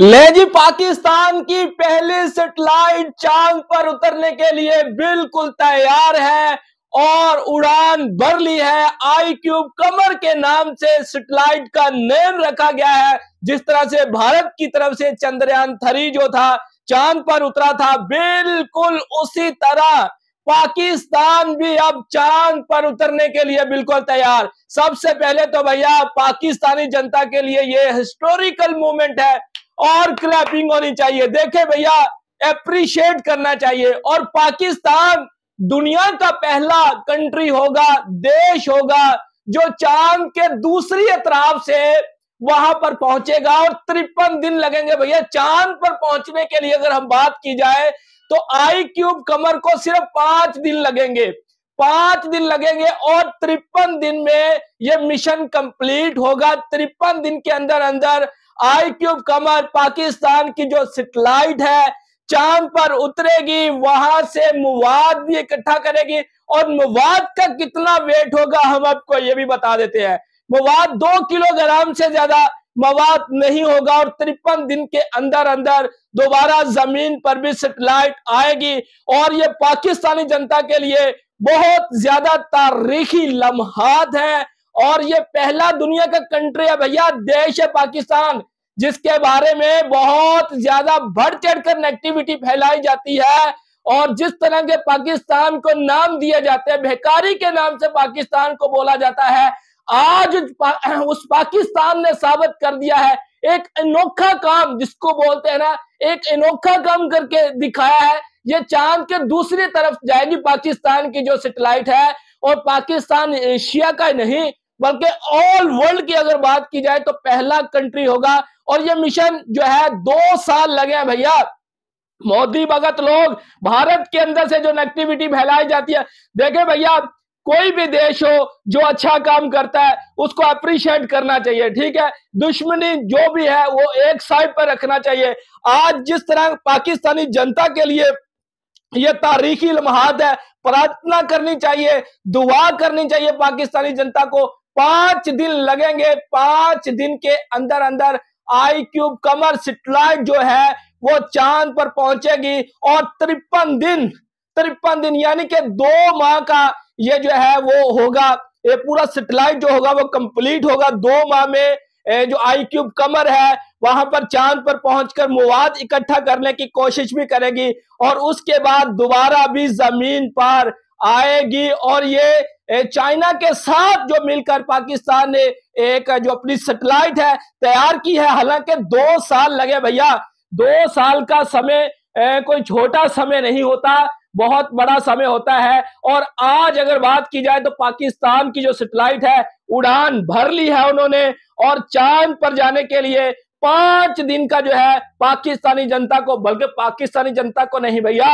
ले जी पाकिस्तान की पहली सेटेलाइट चांद पर उतरने के लिए बिल्कुल तैयार है और उड़ान भर ली है आई क्यूब कमर के नाम से सेटेलाइट का नेम रखा गया है जिस तरह से भारत की तरफ से चंद्रयान थ्री जो था चांद पर उतरा था बिल्कुल उसी तरह पाकिस्तान भी अब चांद पर उतरने के लिए बिल्कुल तैयार सबसे पहले तो भैया पाकिस्तानी जनता के लिए ये हिस्टोरिकल मूवमेंट है और क्लैपिंग होनी चाहिए देखे भैया अप्रिशिएट करना चाहिए और पाकिस्तान दुनिया का पहला कंट्री होगा देश होगा जो चांद के दूसरी अतराफ से वहां पर पहुंचेगा और तिरपन दिन लगेंगे भैया चांद पर पहुंचने के लिए अगर हम बात की जाए तो आई क्यूब कमर को सिर्फ पांच दिन लगेंगे पांच दिन लगेंगे और तिरपन दिन में यह मिशन कंप्लीट होगा तिरपन दिन के अंदर अंदर आई क्यूब कमर पाकिस्तान की जो सेटेलाइट है चांद पर उतरेगी वहां से मवाद भी इकट्ठा करेगी और मवाद का कितना वेट होगा हम आपको ये भी बता देते हैं मवाद दो किलोग्राम से ज्यादा मवाद नहीं होगा और तिरपन दिन के अंदर अंदर दोबारा जमीन पर भी सेटेलाइट आएगी और ये पाकिस्तानी जनता के लिए बहुत ज्यादा तारीखी लम्हात है और ये पहला दुनिया का कंट्री है भैया देश है पाकिस्तान जिसके बारे में बहुत ज्यादा बढ़ चढ़कर नेगेटिविटी फैलाई जाती है और जिस तरह के पाकिस्तान को नाम दिए जाते हैं बेकारी के नाम से पाकिस्तान को बोला जाता है आज उस पाकिस्तान ने साबित कर दिया है एक अनोखा काम जिसको बोलते हैं ना एक अनोखा काम करके दिखाया है ये चांद के दूसरी तरफ जाएगी पाकिस्तान की जो सेटेलाइट है और पाकिस्तान एशिया का नहीं बल्कि ऑल वर्ल्ड की अगर बात की जाए तो पहला कंट्री होगा और ये मिशन जो है दो साल लगे हैं भैया मोदी भगत लोग भारत के अंदर से जो नेगेटिविटी फैलाई जाती है देखे भैया कोई भी देश हो जो अच्छा काम करता है उसको अप्रिशिएट करना चाहिए ठीक है दुश्मनी जो भी है वो एक साइड पर रखना चाहिए आज जिस तरह पाकिस्तानी जनता के लिए ये तारीखी लम्हात है प्रार्थना करनी चाहिए दुआ करनी चाहिए पाकिस्तानी जनता को पांच दिन लगेंगे पांच दिन के अंदर अंदर आई क्यूब कमर सेटेलाइट जो है वो चांद पर पहुंचेगी और तिरपन दिन तिरपन दिन यानी कि दो माह का ये जो है वो होगा ये पूरा सेटेलाइट जो होगा वो कंप्लीट होगा दो माह में जो आई क्यूब कमर है वहां पर चांद पर पहुंचकर मवाद इकट्ठा करने की कोशिश भी करेगी और उसके बाद दोबारा भी जमीन पर आएगी और ये चाइना के साथ जो मिलकर पाकिस्तान ने एक जो अपनी सेटेलाइट है तैयार की है हालांकि दो साल लगे भैया दो साल का समय कोई छोटा समय नहीं होता बहुत बड़ा समय होता है और आज अगर बात की जाए तो पाकिस्तान की जो सेटेलाइट है उड़ान भर ली है उन्होंने और चांद पर जाने के लिए पांच दिन का जो है पाकिस्तानी जनता को बल्कि पाकिस्तानी जनता को नहीं भैया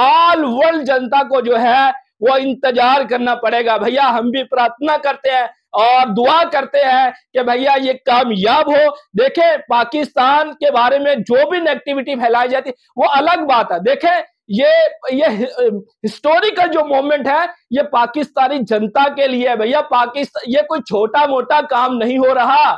ऑल वर्ल्ड जनता को जो है वो इंतजार करना पड़ेगा भैया हम भी प्रार्थना करते हैं और दुआ करते हैं कि भैया ये कामयाब हो देखे पाकिस्तान के बारे में जो भी नेगेटिविटी फैलाई जाती वो अलग बात है देखे ये ये हिस्टोरिकल जो मोमेंट है ये पाकिस्तानी जनता के लिए भैया पाकिस्तान ये कोई छोटा मोटा काम नहीं हो रहा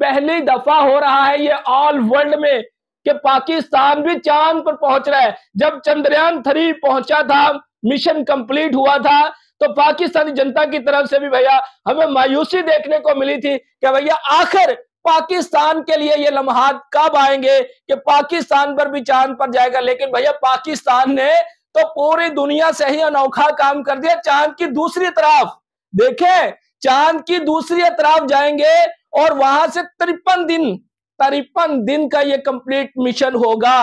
पहली दफा हो रहा है ये ऑल वर्ल्ड में कि पाकिस्तान भी चांद पर पहुंच रहा है जब चंद्रयान थ्री पहुंचा था मिशन कंप्लीट हुआ था तो पाकिस्तानी जनता की तरफ से भी भैया हमें मायूसी देखने को मिली थी कि भैया आखिर पाकिस्तान के लिए ये लम्हात कब आएंगे कि पाकिस्तान पर भी चांद पर जाएगा लेकिन भैया पाकिस्तान ने तो पूरी दुनिया से ही अनोखा काम कर दिया चांद की दूसरी तरफ देखें चांद की दूसरी तरफ जाएंगे और वहां से तिरपन दिन तिरपन दिन का ये कंप्लीट मिशन होगा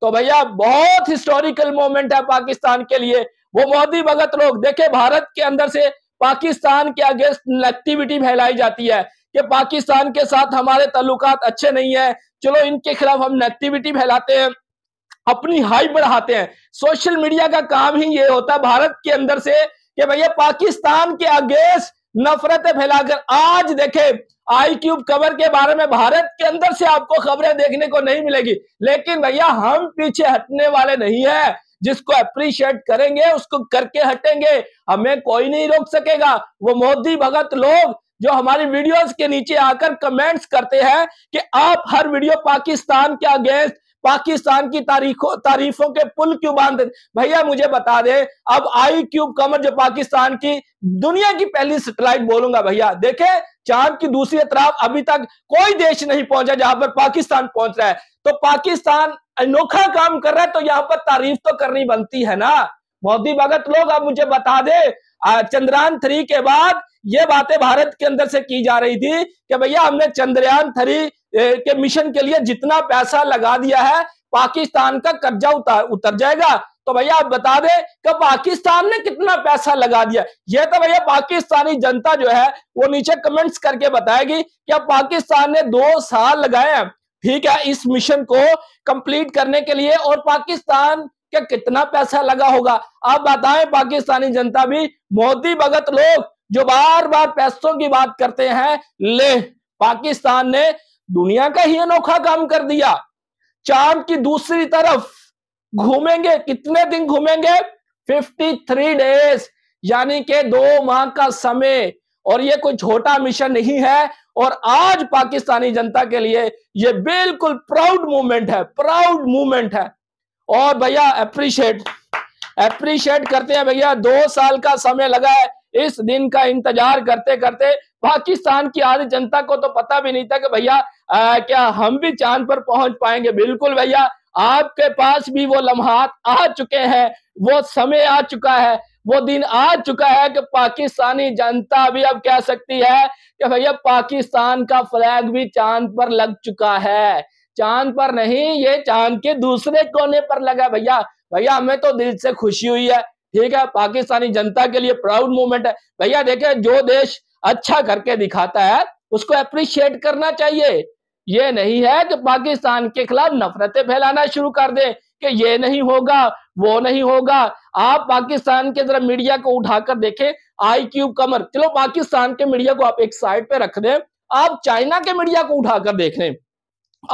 तो भैया बहुत हिस्टोरिकल मोमेंट है पाकिस्तान के लिए वो मोदी भगत लोग देखे भारत के अंदर से पाकिस्तान के अगेंस्ट नेगेटिविटी फैलाई जाती है कि पाकिस्तान के साथ हमारे ताल्लुकात अच्छे नहीं है चलो इनके खिलाफ हम नेगेटिविटी फैलाते हैं अपनी हाई बढ़ाते हैं सोशल मीडिया का काम ही ये होता है भारत के अंदर से कि भैया पाकिस्तान के अगेंस्ट नफरतें फैलाकर आज देखे आई क्यूब कवर के बारे में भारत के अंदर से आपको खबरें देखने को नहीं मिलेगी लेकिन भैया हम पीछे हटने वाले नहीं है जिसको अप्रिशिएट करेंगे उसको करके हटेंगे हमें कोई नहीं रोक सकेगा वो मोदी भगत लोग जो हमारी वीडियोस के नीचे आकर कमेंट्स करते हैं कि आप हर वीडियो पाकिस्तान के अगेंस्ट पाकिस्तान की तारीखों तारीफों के पुल क्यों बांध भैया मुझे बता दे अब आई क्यूब कमर जो पाकिस्तान की दुनिया की पहली सैटेलाइट बोलूंगा भैया देखे चांद की दूसरी अतराफ अभी तक कोई देश नहीं पहुंचा जहां पर पाकिस्तान पहुंच रहा है तो पाकिस्तान अनोखा काम कर रहा है तो यहाँ पर तारीफ तो करनी बनती है ना मोदी भगत लोग आप मुझे बता दे चंद्रयान थ्री के बाद ये बातें भारत के अंदर से की जा रही थी कि भैया हमने चंद्रयान थ्री के मिशन के लिए जितना पैसा लगा दिया है पाकिस्तान का कब्जा उतार उतर जाएगा तो भैया आप बता दे कि पाकिस्तान ने कितना पैसा लगा दिया यह तो भैया पाकिस्तानी जनता जो है वो नीचे कमेंट्स करके बताएगी कि पाकिस्तान ने दो साल लगाए हैं ठीक है इस मिशन को कंप्लीट करने के लिए और पाकिस्तान का कितना पैसा लगा होगा आप बताएं पाकिस्तानी जनता भी मोदी भगत लोग जो बार बार पैसों की बात करते हैं ले पाकिस्तान ने दुनिया का ही अनोखा काम कर दिया चांद की दूसरी तरफ घूमेंगे कितने दिन घूमेंगे 53 डेज यानी के दो माह का समय और ये कोई छोटा मिशन नहीं है और आज पाकिस्तानी जनता के लिए ये बिल्कुल प्राउड मूवमेंट है प्राउड मूवमेंट है और भैया अप्रिशिएट अप्रिशिएट करते हैं भैया दो साल का समय लगा है इस दिन का इंतजार करते करते पाकिस्तान की आज जनता को तो पता भी नहीं था कि भैया क्या हम भी चांद पर पहुंच पाएंगे बिल्कुल भैया आपके पास भी वो लम्हात आ चुके हैं वो समय आ चुका है वो दिन आ चुका है कि पाकिस्तानी जनता भी अब कह सकती है कि भैया पाकिस्तान का फ्लैग भी चांद पर लग चुका है चांद पर नहीं ये चांद के दूसरे कोने पर लगा भैया भैया हमें तो दिल से खुशी हुई है ठीक है पाकिस्तानी जनता के लिए प्राउड मूवमेंट है भैया देखे जो देश अच्छा करके दिखाता है उसको अप्रिशिएट करना चाहिए ये नहीं है कि पाकिस्तान के खिलाफ नफरतें फैलाना शुरू कर दे कि ये नहीं होगा वो नहीं होगा आप पाकिस्तान के जरा मीडिया को उठाकर देखें आई क्यूब कमर चलो पाकिस्तान के मीडिया को आप एक साइड पे रख दें आप चाइना के मीडिया को उठाकर देख लें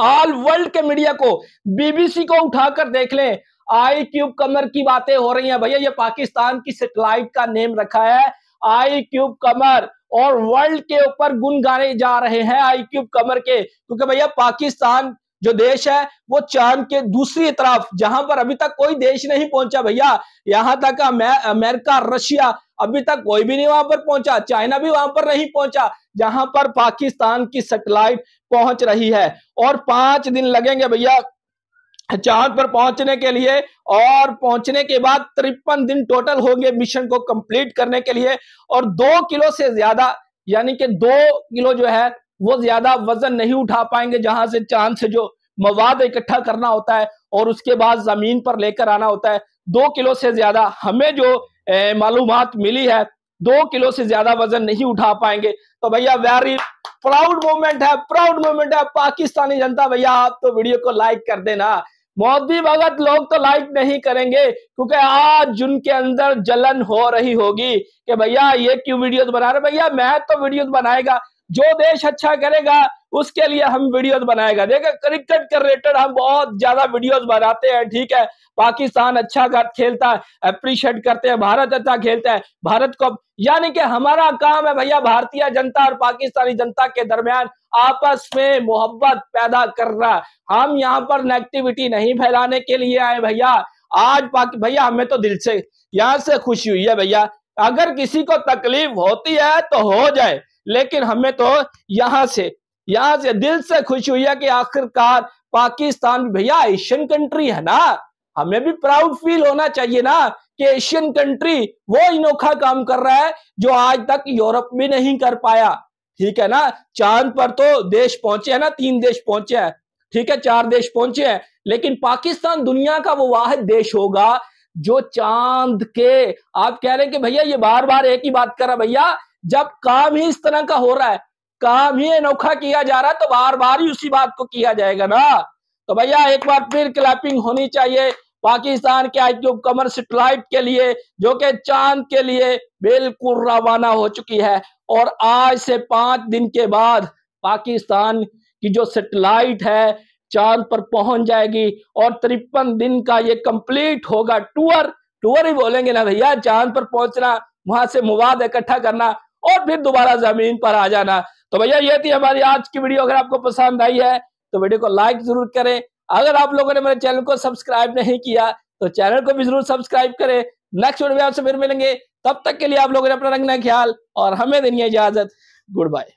ऑल वर्ल्ड के मीडिया को बीबीसी को उठाकर देख लें आई क्यूब कमर की बातें हो रही हैं भैया ये पाकिस्तान की सेटेलाइट का नेम रखा है आई क्यूब कमर और वर्ल्ड के ऊपर गुनगाने जा रहे हैं आई क्यूब कमर के क्योंकि भैया पाकिस्तान जो देश है वो चांद के दूसरी तरफ जहां पर अभी तक कोई देश नहीं पहुंचा भैया यहां तक अमेरिका रशिया अभी तक कोई भी नहीं वहां पर पहुंचा चाइना भी वहां पर नहीं पहुंचा जहां पर पाकिस्तान की सेटेलाइट पहुंच रही है और पांच दिन लगेंगे भैया चांद पर पहुंचने के लिए और पहुंचने के बाद तिरपन दिन टोटल होंगे मिशन को कंप्लीट करने के लिए और दो किलो से ज्यादा यानी कि दो किलो जो है वो ज्यादा वजन नहीं उठा पाएंगे जहां से चांद से जो मवाद इकट्ठा करना होता है और उसके बाद जमीन पर लेकर आना होता है दो किलो से ज्यादा हमें जो मालूम मिली है दो किलो से ज्यादा वजन नहीं उठा पाएंगे तो भैया वेरी प्राउड मोमेंट है प्राउड मोमेंट है पाकिस्तानी जनता भैया आप तो वीडियो को लाइक कर देना मोदी भगत लोग तो लाइक नहीं करेंगे क्योंकि आज उनके अंदर जलन हो रही होगी कि भैया ये क्यों वीडियोस बना रहे भैया मैं तो वीडियोस बनाएगा जो देश अच्छा करेगा उसके लिए हम वीडियोस बनाएगा देखा क्रिकेट के रिलेटेड हम बहुत ज्यादा वीडियोस बनाते हैं ठीक है पाकिस्तान अच्छा खेलता है अप्रिशिएट करते हैं भारत अच्छा खेलता है भारत को यानी कि हमारा काम है भैया भारतीय जनता और पाकिस्तानी जनता के दरमियान आपस में मोहब्बत पैदा करना हम यहाँ पर नेगेटिविटी नहीं फैलाने के लिए आए भैया आज भैया हमें तो दिल से यहाँ से खुशी हुई है भैया अगर किसी को तकलीफ होती है तो हो जाए लेकिन हमें तो यहाँ से यहाँ से दिल से खुशी हुई है कि आखिरकार पाकिस्तान भैया एशियन कंट्री है ना हमें भी प्राउड फील होना चाहिए ना कि एशियन कंट्री वो इनोखा काम कर रहा है जो आज तक यूरोप में नहीं कर पाया ठीक है ना चांद पर तो देश पहुंचे हैं ना तीन देश पहुंचे हैं ठीक है चार देश पहुंचे हैं लेकिन पाकिस्तान दुनिया का वो वाहिद देश होगा जो चांद के आप कह रहे हैं कि भैया ये बार बार एक ही बात कर रहा भैया जब काम ही इस तरह का हो रहा है काम ही अनोखा किया जा रहा है तो बार बार ही उसी बात को किया जाएगा ना तो भैया एक बार फिर क्लैपिंग होनी चाहिए पाकिस्तान के आई कमर सेटेलाइट के लिए जो कि चांद के लिए बिल्कुल रवाना हो चुकी है और आज से पांच दिन के बाद पाकिस्तान की जो सेटेलाइट है चांद पर पहुंच जाएगी और तिरपन दिन का ये कंप्लीट होगा टूर टूर ही बोलेंगे ना भैया चांद पर पहुंचना वहां से मुवाद इकट्ठा करना और फिर दोबारा जमीन पर आ जाना तो भैया ये थी हमारी आज की वीडियो अगर आपको पसंद आई है तो वीडियो को लाइक जरूर करें अगर आप लोगों ने मेरे चैनल को सब्सक्राइब नहीं किया तो चैनल को भी जरूर सब्सक्राइब करें नेक्स्ट वीडियो में आपसे फिर मिलेंगे तब तक के लिए आप लोगों ने अपना रंगना ख्याल और हमें देनी इजाजत गुड बाय